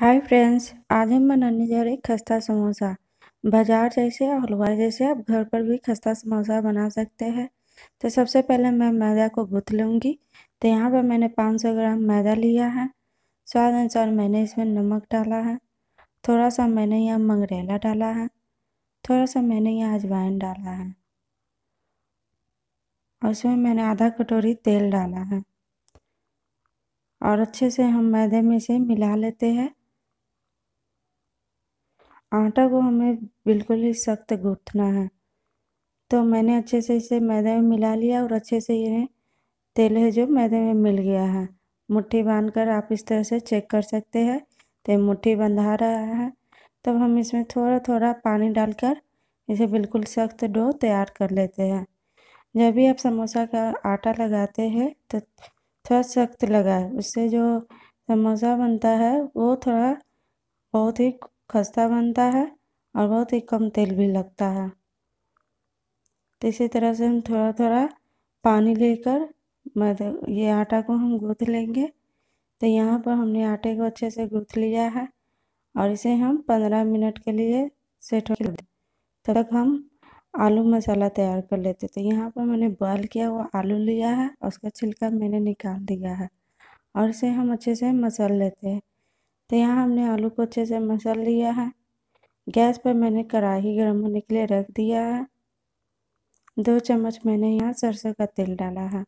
hi friends आज हम बनाने जा रहे खस्ता समोसा बाजार जैसे और हलवा जैसे आप घर पर भी खस्ता समोसा बना सकते हैं तो सबसे पहले मैं मैदा को गूँथ लूँगी तो यहाँ पर मैंने 500 ग्राम मैदा लिया है स्वाद अनुसार मैंने इसमें नमक डाला है थोड़ा सा मैंने यहाँ मंगरेला डाला है थोड़ा सा मैंने यहाँ अजवाइन डाला है और इसमें मैंने आधा कटोरी तेल डाला है और अच्छे से हम मैदे में से मिला लेते हैं आटा को हमें बिल्कुल ही सख्त गूंथना है तो मैंने अच्छे से इसे मैदे में मिला लिया और अच्छे से यह तेल है जो मैदे में मिल गया है मुट्ठी बांध कर आप इस तरह से चेक कर सकते हैं तो मुट्ठी बंधा रहा है तब हम इसमें थोड़ा थोड़ा पानी डालकर इसे बिल्कुल सख्त डो तैयार कर लेते हैं जब भी आप समोसा का आटा लगाते हैं तो थोड़ा सख्त लगाए उससे जो समोसा बनता है वो थोड़ा बहुत ही खस्ता बनता है और बहुत ही कम तेल भी लगता है तो इसी तरह से हम थोड़ा थोड़ा पानी लेकर मतलब ये आटा को हम गूँथ लेंगे तो यहाँ पर हमने आटे को अच्छे से गूँथ लिया है और इसे हम पंद्रह मिनट के लिए सेट हो तब तक हम आलू मसाला तैयार कर लेते तो यहाँ पर मैंने बॉयल किया हुआ आलू लिया है और उसका छिलका मैंने निकाल दिया है और इसे हम अच्छे से मसल लेते हैं तो यहाँ हमने आलू को अच्छे से मसल लिया है गैस पर मैंने कढ़ाई गर्म होने के लिए रख दिया है दो चम्मच मैंने यहाँ सरसों का तेल डाला है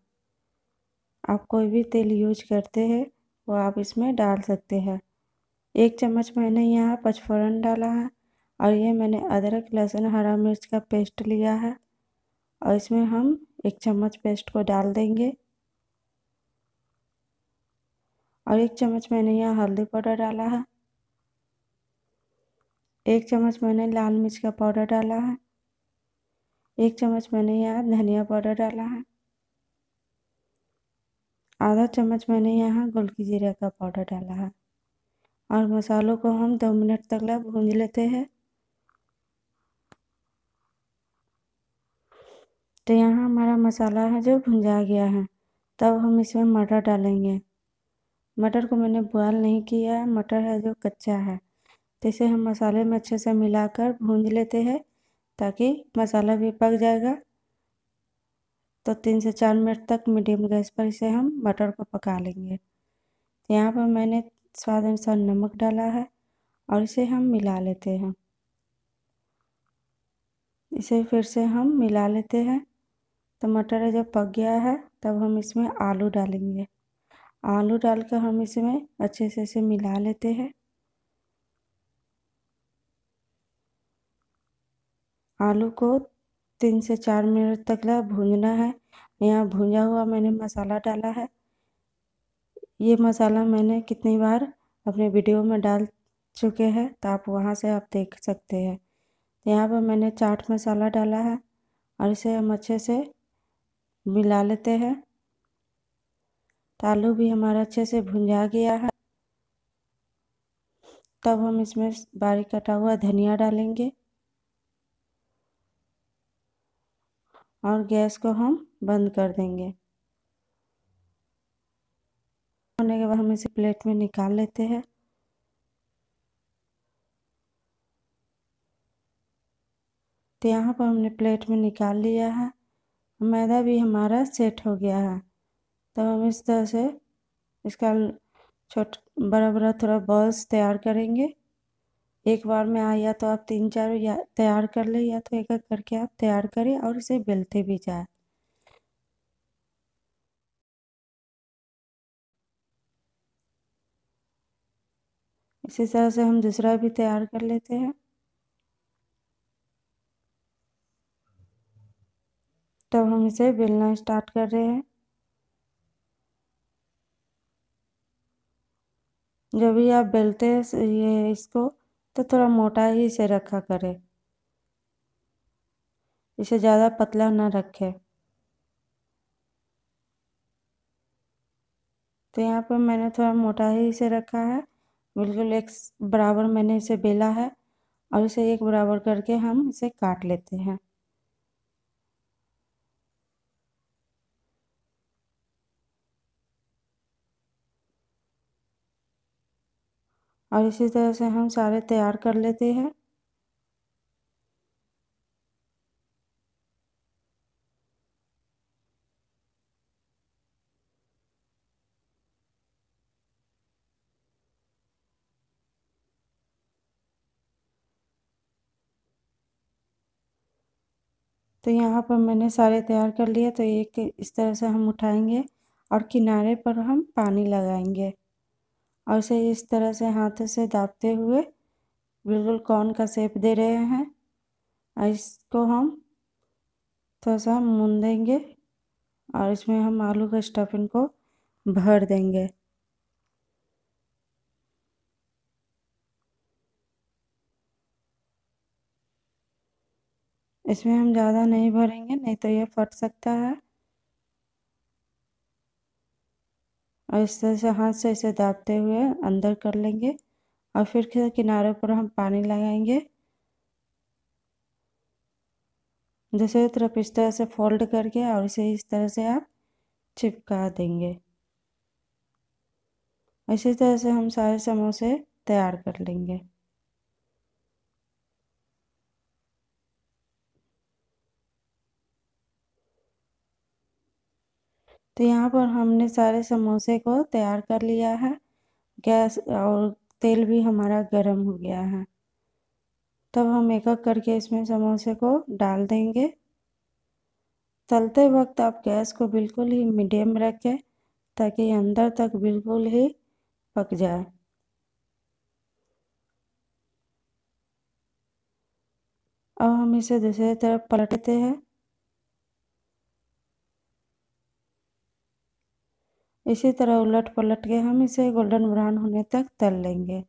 आप कोई भी तेल यूज करते हैं वो आप इसमें डाल सकते हैं एक चम्मच मैंने यहाँ पचफोरन डाला है और ये मैंने अदरक लहसुन हरा मिर्च का पेस्ट लिया है और इसमें हम एक चम्मच पेस्ट को डाल देंगे और एक चम्मच मैंने यहाँ हल्दी पाउडर डाला है एक चम्मच मैंने लाल मिर्च का पाउडर डाला है एक चम्मच मैंने यहाँ धनिया पाउडर डाला है आधा चम्मच मैंने यहाँ गुलकी जीरा का पाउडर डाला है और मसालों को हम दो मिनट तक ला भूंज लेते हैं तो यहाँ हमारा मसाला है जो भुंजा गया है तब हम इसमें मटर डालेंगे मटर को मैंने बॉयल नहीं किया है मटर है जो कच्चा है तो इसे हम मसाले में अच्छे से मिलाकर भूंज लेते हैं ताकि मसाला भी पक जाएगा तो तीन से चार मिनट तक मीडियम गैस पर इसे हम मटर को पका लेंगे तो यहाँ पर मैंने स्वाद अनुसार नमक डाला है और इसे हम मिला लेते हैं इसे फिर से हम मिला लेते हैं तो मटर जब पक गया है तब हम इसमें आलू डालेंगे आलू डालकर हम इसमें अच्छे से इसे मिला लेते हैं आलू को तीन से चार मिनट तक ला भूनना है यहाँ भूंजा हुआ मैंने मसाला डाला है ये मसाला मैंने कितनी बार अपने वीडियो में डाल चुके हैं तो आप वहाँ से आप देख सकते हैं यहाँ पर मैंने चाट मसाला डाला है और इसे हम अच्छे से मिला लेते हैं तो आलू भी हमारा अच्छे से भुंजा गया है तब हम इसमें बारीक कटा हुआ धनिया डालेंगे और गैस को हम बंद कर देंगे होने के बाद हम इसे प्लेट में निकाल लेते हैं तो यहाँ पर हमने प्लेट में निकाल लिया है मैदा भी हमारा सेट हो गया है तब हम इस तरह से इसका छोट बड़ा बड़ा थोड़ा बॉल्स तैयार करेंगे एक बार में आ या तो आप तीन चार या तैयार कर ले या तो एक एक करके आप तैयार करें और इसे बेलते भी जाए इसी तरह से हम दूसरा भी तैयार कर लेते हैं तब तो हम इसे बेलना स्टार्ट कर रहे हैं जब भी आप बेलते ये इसको तो थोड़ा मोटा ही इसे रखा करें इसे ज़्यादा पतला ना रखें तो यहाँ पर मैंने थोड़ा मोटा ही इसे रखा है बिल्कुल एक बराबर मैंने इसे बेला है और इसे एक बराबर करके हम इसे काट लेते हैं और इसी तरह से हम सारे तैयार कर लेते हैं तो यहाँ पर मैंने सारे तैयार कर लिए तो एक इस तरह से हम उठाएंगे और किनारे पर हम पानी लगाएंगे और इसे इस तरह से हाथों से दाबते हुए बिल्कुल कॉर्न का सेप दे रहे हैं और इसको हम थोड़ा सा मुन देंगे और इसमें हम आलू के स्टफिंग को भर देंगे इसमें हम ज़्यादा नहीं भरेंगे नहीं तो ये फट सकता है और इस तरह से हाथ से इसे दाबते हुए अंदर कर लेंगे और फिर किनारों पर हम पानी लगाएंगे दूसरी तरफ इस तरह से फोल्ड करके और इसे इस तरह से आप चिपका देंगे इसी तरह से हम सारे समोसे तैयार कर लेंगे तो यहाँ पर हमने सारे समोसे को तैयार कर लिया है गैस और तेल भी हमारा गर्म हो गया है तब हम एक एक करके इसमें समोसे को डाल देंगे तलते वक्त आप गैस को बिल्कुल ही मीडियम रखें ताकि अंदर तक बिल्कुल ही पक जाए अब हम इसे दूसरी तरफ पलटते हैं इसी तरह उलट पलट के हम इसे गोल्डन ब्राउन होने तक तल लेंगे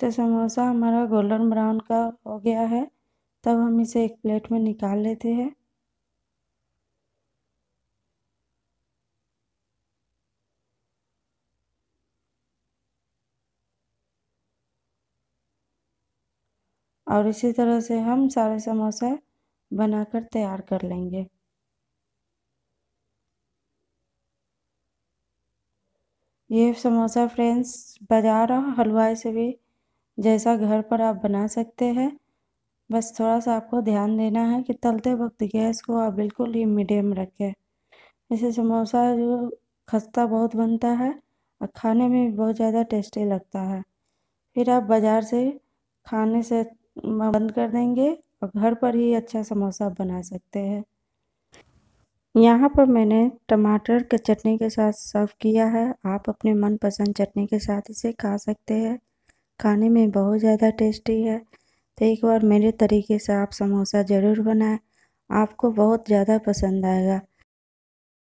तो समोसा हमारा गोल्डन ब्राउन का हो गया है तब हम इसे एक प्लेट में निकाल लेते हैं और इसी तरह से हम सारे समोसा बनाकर तैयार कर लेंगे ये समोसा फ्रेंड्स बाज़ार और हलवाई से भी जैसा घर पर आप बना सकते हैं बस थोड़ा सा आपको ध्यान देना है कि तलते वक्त गैस को आप बिल्कुल ही मीडियम रखें इससे समोसा जो खस्ता बहुत बनता है और खाने में भी बहुत ज़्यादा टेस्टी लगता है फिर आप बाज़ार से खाने से बंद कर देंगे और घर पर ही अच्छा समोसा बना सकते हैं यहाँ पर मैंने टमाटर के चटनी के साथ सर्व किया है आप अपने मनपसंद चटनी के साथ इसे खा सकते हैं खाने में बहुत ज़्यादा टेस्टी है तो एक बार मेरे तरीके से आप समोसा ज़रूर बनाएं आपको बहुत ज़्यादा पसंद आएगा